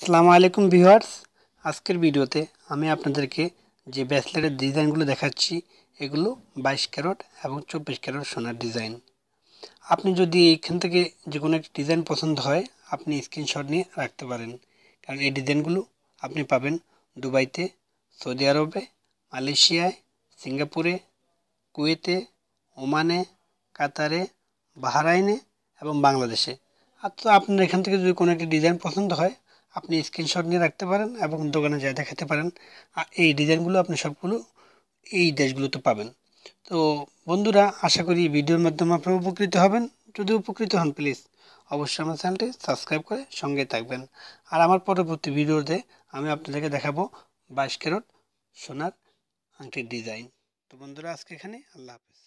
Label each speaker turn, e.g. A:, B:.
A: সালামু আলাইকুম ভিউয়ার্স আজকের ভিডিওতে আমি আপনাদেরকে যে ব্যাসলেটের ডিজাইনগুলো দেখাচ্ছি এগুলো বাইশ ক্যারট এবং চব্বিশ ক্যারট সোনার ডিজাইন আপনি যদি এইখান থেকে যে কোনো একটি ডিজাইন পছন্দ হয় আপনি স্ক্রিনশট নিয়ে রাখতে পারেন কারণ এই ডিজাইনগুলো আপনি পাবেন দুবাইতে সৌদি আরবে মালয়েশিয়ায় সিঙ্গাপুরে কুয়েতে ওমানে কাতারে বাহারাইনে এবং বাংলাদেশে আর তো আপনার এখান থেকে যদি কোনো একটি ডিজাইন পছন্দ হয় আপনি স্ক্রিনশট নিয়ে রাখতে পারেন এবং দোকানে যা দেখাতে পারেন আর এই ডিজাইনগুলো আপনি সবগুলো এই দেশগুলোতে পাবেন তো বন্ধুরা আশা করি ভিডিওর মাধ্যমে আপনারা উপকৃত হবেন যদি উপকৃত হন প্লিজ অবশ্যই আমার চ্যানেলটি সাবস্ক্রাইব করে সঙ্গে থাকবেন আর আমার পরবর্তী ভিডিওতে আমি আপনাদেরকে দেখাবো বাইশ ক্যারট সোনার আংটির ডিজাইন তো বন্ধুরা আজকে এখানে আল্লাহ হাফিজ